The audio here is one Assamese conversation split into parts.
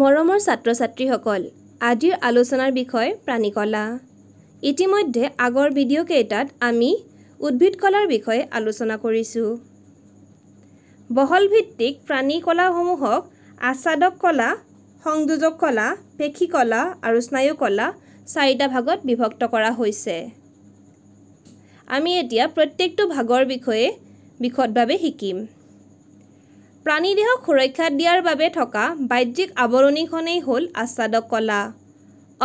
মৰমৰ ছাত্ৰ ছাত্ৰীসকল আজিৰ আলোচনাৰ বিষয় প্ৰাণীকলা ইতিমধ্যে আগৰ ভিডিঅ' কেইটাত আমি উদ্ভিদকলাৰ বিষয়ে আলোচনা কৰিছোঁ বহলভিত্তিক প্ৰাণীকলাসমূহক আচ্ছাদক কলা সংযোজক কলা পেশী কলা আৰু স্নায়ুকলা চাৰিটা ভাগত বিভক্ত কৰা হৈছে আমি এতিয়া প্ৰত্যেকটো ভাগৰ বিষয়ে বিশদভাৱে শিকিম প্ৰাণীদেহক সুৰক্ষা দিয়াৰ বাবে থকা বাহ্যিক আৱৰণীখনেই হ'ল আচ্ছাদক কলা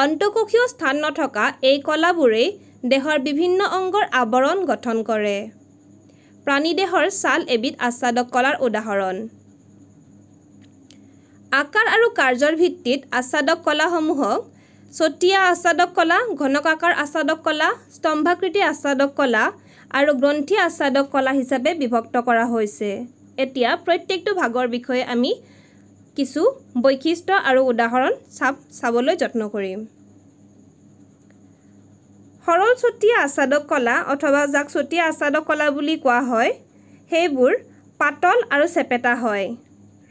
অন্তকোষীয় স্থান নথকা এই কলাবোৰেই দেহৰ বিভিন্ন অংগৰ আৱৰণ গঠন কৰে প্ৰাণীদেহৰ ছাল এবিধ আচ্ছাদক কলাৰ উদাহৰণ আকাৰ আৰু কাৰ্যৰ ভিত্তিত আচ্ছাদক কলাসমূহক চতিয়া আচ্ছাদক কলা ঘনকাকাৰ আচ্ছাদক কলা স্তম্ভাকৃতি আচ্ছাদক কলা আৰু গ্ৰন্থি আচ্ছাদক কলা হিচাপে বিভক্ত কৰা হৈছে এতিয়া প্ৰত্যেকটো ভাগৰ বিষয়ে আমি কিছু বৈশিষ্ট্য আৰু উদাহৰণ চাব চাবলৈ যত্ন কৰিম সৰল চতীয়া আচাদক কলা অথবা যাক চতীয়া আচাদক কলা বুলি কোৱা হয় সেইবোৰ পাতল আৰু চেপেটা হয়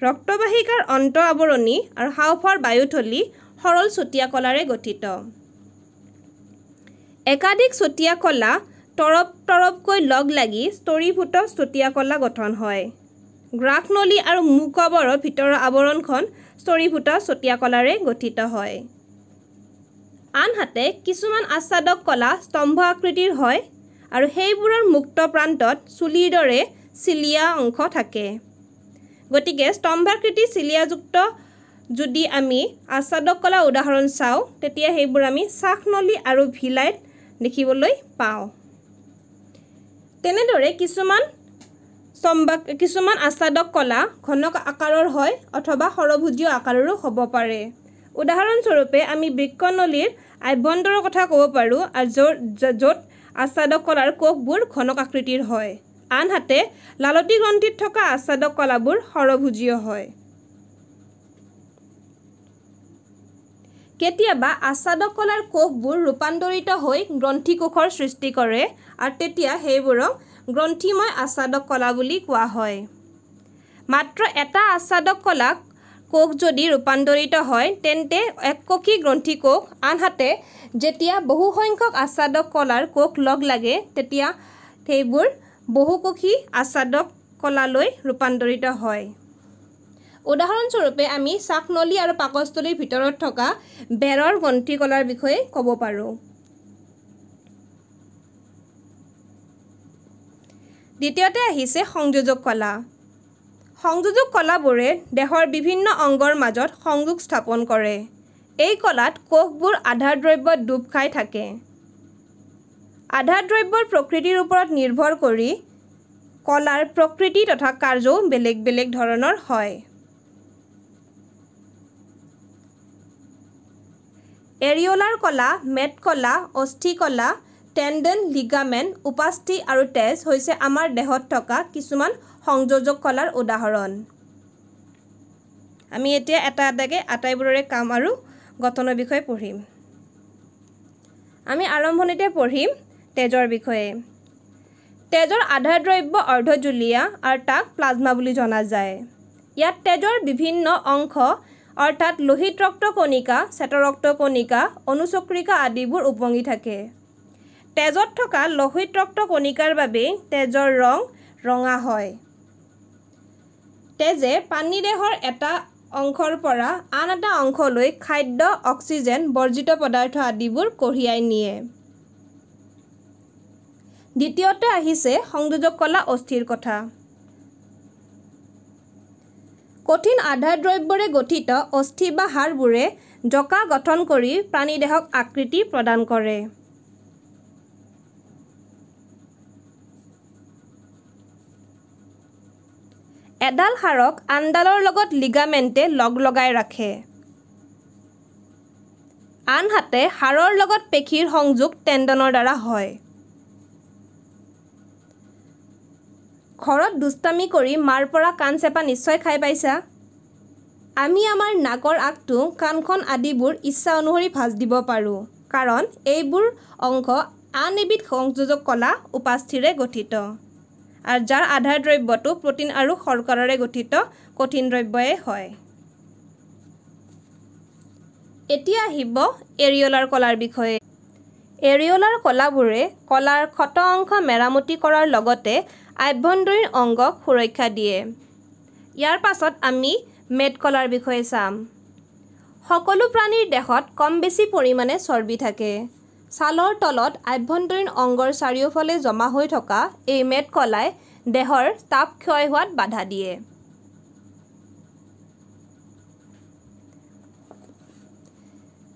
ৰক্তবাহিকাৰ অন্ত আৱৰণী আৰু হাওফৰ বায়ুথলী সৰল চতীয়া কলাৰে গঠিত একাধিক চতীয়া কলা তৰপ তৰপকৈ লগ লাগি স্তৰীভূত চতীয়া কলা গঠন হয় গ্ৰাসনলী আৰু মুকবৰৰ ভিতৰৰ আৱৰণখন চৰি চৰিভূত চতিয়া কলাৰে গঠিত হয় আনহাতে কিছুমান আচ্ছাদক কলা স্তম্ভ আকৃতিৰ হয় আৰু সেইবোৰৰ মুক্ত প্ৰান্তত চুলিৰ দৰে চিলিয়া অংশ থাকে গতিকে স্তম্ভাকৃতি চিলিয়াযুক্ত যদি আমি আচ্ছাদক কলা উদাহৰণ চাওঁ তেতিয়া সেইবোৰ আমি শ্বাসনলী আৰু ভিলাইত দেখিবলৈ পাওঁ তেনেদৰে কিছুমান চম্বা কিছুমান আচ্ছাদক কলা ঘন আকাৰৰ হয় অথবা সৰভোজীয় আকাৰৰো হ'ব পাৰে উদাহৰণস্বৰূপে আমি বৃক্ষ নলীৰ আভ্যন্তৰৰ কথা ক'ব পাৰোঁ আৰু য'ত য'ত আচ্ছাদক কলাৰ কোষবোৰ ঘনক আকৃতিৰ হয় আনহাতে লালতি গ্ৰন্থিত থকা আচ্ছাদক কলাবোৰ সৰভোজীয় হয় কেতিয়াবা আচ্ছাদক কলাৰ কোষবোৰ ৰূপান্তৰিত হৈ গ্ৰন্থি কোষৰ সৃষ্টি কৰে আৰু তেতিয়া সেইবোৰক গ্ৰন্থিময় আচাদক কলা বুলি কোৱা হয় মাত্ৰ এটা আচাদক কলাক কোষ যদি ৰূপান্তৰিত হয় তেন্তে এক এককী গ্ৰন্থি কোষ আনহাতে যেতিয়া বহুসংখ্যক আচ্ছাদক কলাৰ কোষ লগ লাগে তেতিয়া সেইবোৰ বহু বহুকোষী আচাদক কলালৈ ৰূপান্তৰিত হয় উদাহৰণস্বৰূপে আমি চাকনলী আৰু পাকস্থলীৰ ভিতৰত থকা বেৰৰ গ্ৰন্থিকলাৰ বিষয়ে ক'ব পাৰোঁ দ্বিতীয়তে আহিছে সংযোজক কলা সংযোজক কলাবোৰে দেহৰ বিভিন্ন অংগৰ মাজত সংযোগ স্থাপন কৰে এই কলাত কোষবোৰ আধাৰ দ্ৰব্যত ডুব খাই থাকে আধাৰ দ্ৰব্যৰ প্ৰকৃতিৰ ওপৰত নিৰ্ভৰ কৰি কলাৰ প্ৰকৃতি তথা কাৰ্যও বেলেগ বেলেগ ধৰণৰ হয় এৰিয়লাৰ কলা মেট কলা অস্থিকলা টেণ্ডেন লিগামেণ্ট উপাস্থি আৰু তেজ হৈছে আমাৰ দেহত থকা কিছুমান সংযোজক কলাৰ উদাহৰণ আমি এতিয়া এটা এটাকৈ আটাইবোৰৰে কাম আৰু গঠনৰ বিষয়ে পঢ়িম আমি আৰম্ভণিতে পঢ়িম তেজৰ বিষয়ে তেজৰ আধাৰ দ্ৰব্য অৰ্ধজুলীয়া আৰু তাক প্লাজমা বুলি জনা যায় ইয়াত তেজৰ বিভিন্ন অংশ অৰ্থাৎ লোহিত ৰক্তকণিকা চেতৰক্তকণিকা অনুচক্ৰিকা আদিবোৰ উপঙি থাকে তেজত থকা লহিত ৰক্ত কণিকাৰ বাবেই তেজৰ ৰং ৰঙা হয় তেজে পানী দেহৰ এটা অংশৰ পৰা আন এটা অংশলৈ খাদ্য অক্সিজেন বৰ্জিত পদাৰ্থ আদিবোৰ কঢ়িয়াই নিয়ে দ্বিতীয়তে আহিছে সংযোজক কলা অস্থিৰ কথা কঠিন আধাৰ দ্ৰব্যৰে গঠিত অস্থি বা হাড়বোৰে জকা গঠন কৰি প্ৰাণীদেহক আকৃতি প্ৰদান কৰে এডাল হাড়ক আনডালৰ লগত লিগামেণ্টে লগ লগাই ৰাখে আনহাতে হাড়ৰ লগত পেশীৰ সংযোগ টেণ্ডনৰ দ্বাৰা হয় ঘৰত দুষ্টামি কৰি মাৰ পৰা কাণ চেপা নিশ্চয় খাই পাইছা আমি আমাৰ নাকৰ আগটো কাণখন আদিবোৰ ইচ্ছা অনুসৰি ভাজ দিব পাৰোঁ কাৰণ এইবোৰ অংশ আন এবিধ সংযোজক কলা উপাস্থিৰে গঠিত আৰু যাৰ আধাৰ দ্ৰব্যটো প্ৰটিন আৰু শৰ্কৰাৰে গঠিত কঠিন দ্ৰব্যই হয় এতিয়া আহিব এৰিয়লাৰ কলাৰ বিষয়ে এৰিয়লাৰ কলাবোৰে কলাৰ ক্ষত অংশ মেৰামতি কৰাৰ লগতে আভ্যন্তৰীণ অংগক সুৰক্ষা দিয়ে ইয়াৰ পাছত আমি মেদ কলাৰ বিষয়ে চাম সকলো প্ৰাণীৰ দেহত কম বেছি পৰিমাণে চৰ্বি থাকে ছালৰ তলত আভ্যন্তৰীণ অংগৰ চাৰিওফালে জমা হৈ থকা এই মেদ কলাই দেহৰ তাপ ক্ষয় হোৱাত বাধা দিয়ে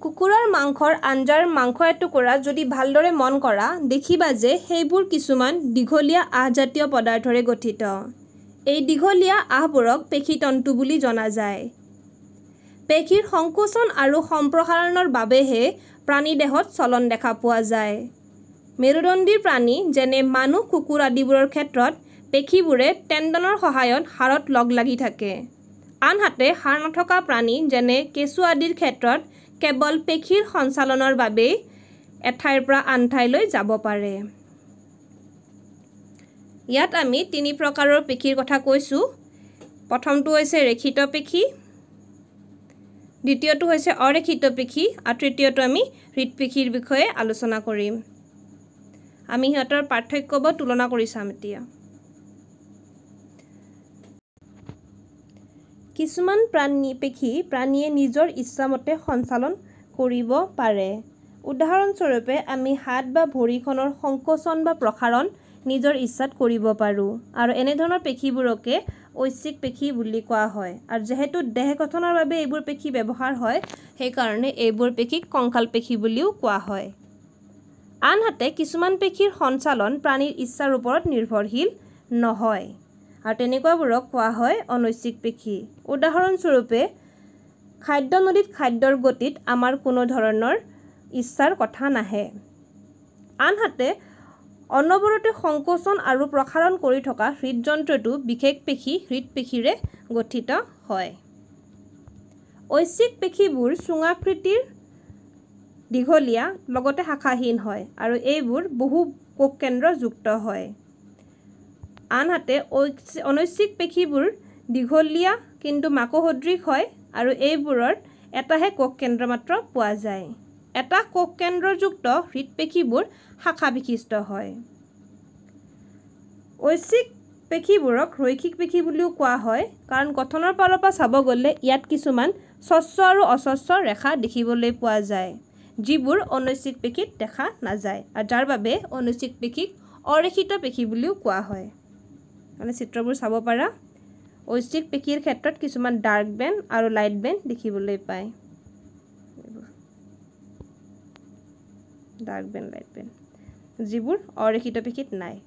কুকুৰাৰ মাংসৰ আঞ্জাৰ মাংস এটুকুৰা যদি ভালদৰে মন কৰা দেখিবা যে সেইবোৰ কিছুমান দীঘলীয়া আহজাতীয় পদাৰ্থৰে গঠিত এই দীঘলীয়া আহবোৰক পেশীতন্তু বুলি জনা যায় পেশীৰ সংকোচন আৰু সম্প্ৰসাৰণৰ বাবেহে প্ৰাণী দেহত চলন দেখা পোৱা যায় মেৰুদণ্ডীৰ প্ৰাণী যেনে মানুহ কুকুৰ আদিবোৰৰ ক্ষেত্ৰত পেশীবোৰে টেণ্ডনৰ সহায়ত হাড়ত লগ লাগি থাকে আনহাতে হাড় নথকা প্ৰাণী যেনে কেঁচু আদিৰ ক্ষেত্ৰত কেৱল পেশীৰ সঞ্চালনৰ বাবেই এঠাইৰ পৰা আন ঠাইলৈ যাব পাৰে ইয়াত আমি তিনি প্ৰকাৰৰ পেশীৰ কথা কৈছোঁ প্ৰথমটো হৈছে ৰেখিত পেশী দ্বিতীয়টো হৈছে অৰেখিত পিখি আৰু তৃতীয়টো আমি হৃদপিখিৰ বিষয়ে আলোচনা কৰিম আমি সিহঁতৰ পাৰ্থক্য বা তুলনা কৰি চাম এতিয়া কিছুমান প্ৰাণী পেশী প্ৰাণীয়ে নিজৰ ইচ্ছামতে সঞ্চালন কৰিব পাৰে উদাহৰণস্বৰূপে আমি হাত বা ভৰিখনৰ সংকোচন বা প্ৰসাৰণ নিজৰ ইচ্ছাত কৰিব পাৰোঁ আৰু এনেধৰণৰ পেশীবোৰকে ঐচ্ছিক পেশী বুলি কোৱা হয় আৰু যিহেতু দেহ গঠনৰ বাবে এইবোৰ পেশী ব্যৱহাৰ হয় সেইকাৰণে এইবোৰ পেশীক কংকাল পেশী বুলিও কোৱা হয় আনহাতে কিছুমান পেশীৰ সঞ্চালন প্ৰাণীৰ ইচ্ছাৰ ওপৰত নিৰ্ভৰশীল নহয় আৰু তেনেকুৱাবোৰক কোৱা হয় অনৈচ্ছিক পেশী উদাহৰণস্বৰূপে খাদ্য নদীত খাদ্যৰ গতিত আমাৰ কোনো ধৰণৰ ইচ্ছাৰ কথা নাহে আনহাতে অনবৰতে সংকোচন আৰু প্ৰসাৰণ কৰি থকা হৃদযন্ত্ৰটো বিশেষ পেশী হৃদপেশীৰে গঠিত হয় ঐচ্ছিক পেশীবোৰ চুঙাকৃতিৰ দীঘলীয়া লগতে শাখাহীন হয় আৰু এইবোৰ বহু কোষ কোষকেন্দ্ৰযুক্ত হয় আনহাতে অনৈশ্বিক পেশীবোৰ দীঘলীয়া কিন্তু মাকোসদৃশ হয় আৰু এইবোৰৰ এটাহে কোষ কেন্দ্ৰ মাত্ৰ পোৱা যায় এটা কোষ কেন্দ্ৰযুক্ত হৃদপেশীবোৰ শাখা বিশিষ্ট হয় ঐচ্ছিক পেশীবোৰক ৰৈক্ষিক পেশী বুলিও কোৱা হয় কাৰণ গঠনৰ ফালৰ পৰা চাব গ'লে ইয়াত কিছুমান স্বচ্ছ আৰু অস্বচ্ছ ৰেখা দেখিবলৈ পোৱা যায় যিবোৰ অনৈচ্ছিক পেশীত দেখা নাযায় আৰু যাৰ বাবে অনৈচ্ছিক পেশীক অৰেখিত পেশী বুলিও কোৱা হয় মানে চিত্ৰবোৰ চাব পাৰা ঐচ্ছিক পেশীৰ ক্ষেত্ৰত কিছুমান ডাৰ্ক বেণ্ড আৰু লাইট বেণ্ড দেখিবলৈ পায় ডাৰ্ক ব্ৰেইন লাইট ব্ৰেইন যিবোৰ অৰেখিত পিশিত নাই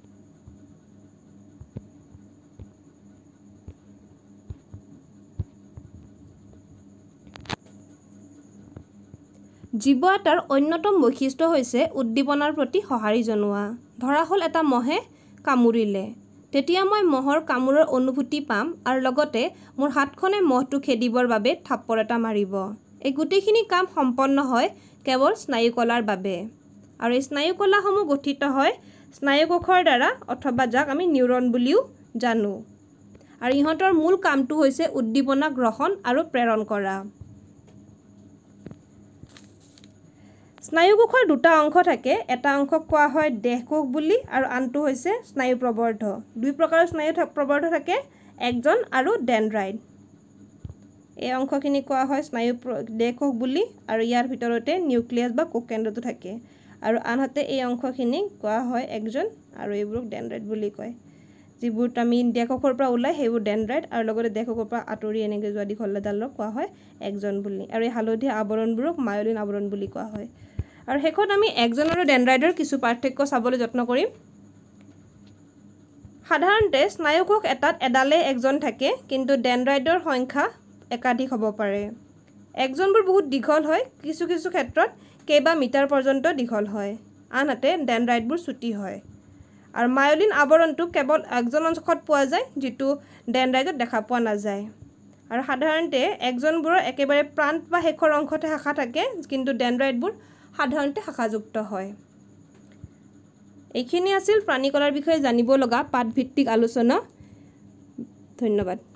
জীৱ এটাৰ অন্যতম বৈশিষ্ট্য হৈছে উদ্দীপনাৰ প্ৰতি সঁহাৰি জনোৱা ধৰা হ'ল এটা মহে কামুৰিলে তেতিয়া মই মহৰ কামোৰৰ অনুভূতি পাম আৰু লগতে মোৰ হাতখনে মহটো খেদিবৰ বাবে থাপ্পৰ এটা মাৰিব এই গোটেইখিনি কাম সম্পন্ন হয় কেৱল স্নায়ুকলাৰ বাবে আৰু এই স্নায়ুকলাসমূহ গঠিত হয় স্নায়ুকোষৰ দ্বাৰা অথবা যাক আমি নিউৰন বুলিও জানো আৰু ইহঁতৰ মূল কামটো হৈছে উদ্দীপনা গ্ৰহণ আৰু প্ৰেৰণ কৰা স্নায়ুকোষৰ দুটা অংশ থাকে এটা অংশক কোৱা হয় দেহকোষ বুলি আৰু আনটো হৈছে স্নায়ু স্নায়ুপ্ৰবৰ্ধ দুই প্ৰকাৰৰ স্নায়ু প্ৰবৰ্ধ থাকে একজন আৰু ডেনড্ৰাইড এই অংশখিনি কোৱা হয় স্নায়ু দেহকোষ বুলি আৰু ইয়াৰ ভিতৰতে নিউক্লিয়াছ বা কোষ কেন্দ্ৰটো থাকে আৰু আনহাতে এই অংশখিনিক কোৱা হয় একজন আৰু এইবোৰক ডেনড্ৰাইট বুলি কয় যিবোৰ আমি দেশকৰ পৰা ওলাই সেইবোৰ ডেনড্ৰাইট আৰু লগতে দেশকৰ পৰা আঁতৰি এনেকৈ যোৱা দীঘলডালক কোৱা হয় একজন বুলি আৰু এই হালধীয়া আৱৰণবোৰক মায়লিন আৱৰণ বুলি কোৱা হয় আৰু শেষত আমি একজন আৰু ডেনড্ৰাইডৰ কিছু পাৰ্থক্য চাবলৈ যত্ন কৰিম সাধাৰণতে স্নায়ুকোষ এটাত এডালে একজন থাকে কিন্তু ডেনড্ৰাইডৰ সংখ্যা একাধিক হ'ব পাৰে একজনবোৰ বহুত দীঘল হয় কিছু কিছু ক্ষেত্ৰত কেইবা মিটাৰ পৰ্যন্ত দীঘল হয় আনহাতে ডেনড্ৰাইটবোৰ চুটি হয় আৰু মায়লিন আৱৰণটো কেৱল একজন অংশত পোৱা যায় যিটো ডেনড্ৰাইটত দেখা পোৱা নাযায় আৰু সাধাৰণতে একজনবোৰৰ একেবাৰে প্ৰাণ বা শেষৰ অংশতে শাখা থাকে কিন্তু ডেনড্ৰাইটবোৰ সাধাৰণতে শাখাযুক্ত হয় এইখিনি আছিল প্ৰাণীকলাৰ বিষয়ে জানিব লগা পাঠভিত্তিক আলোচনা ধন্যবাদ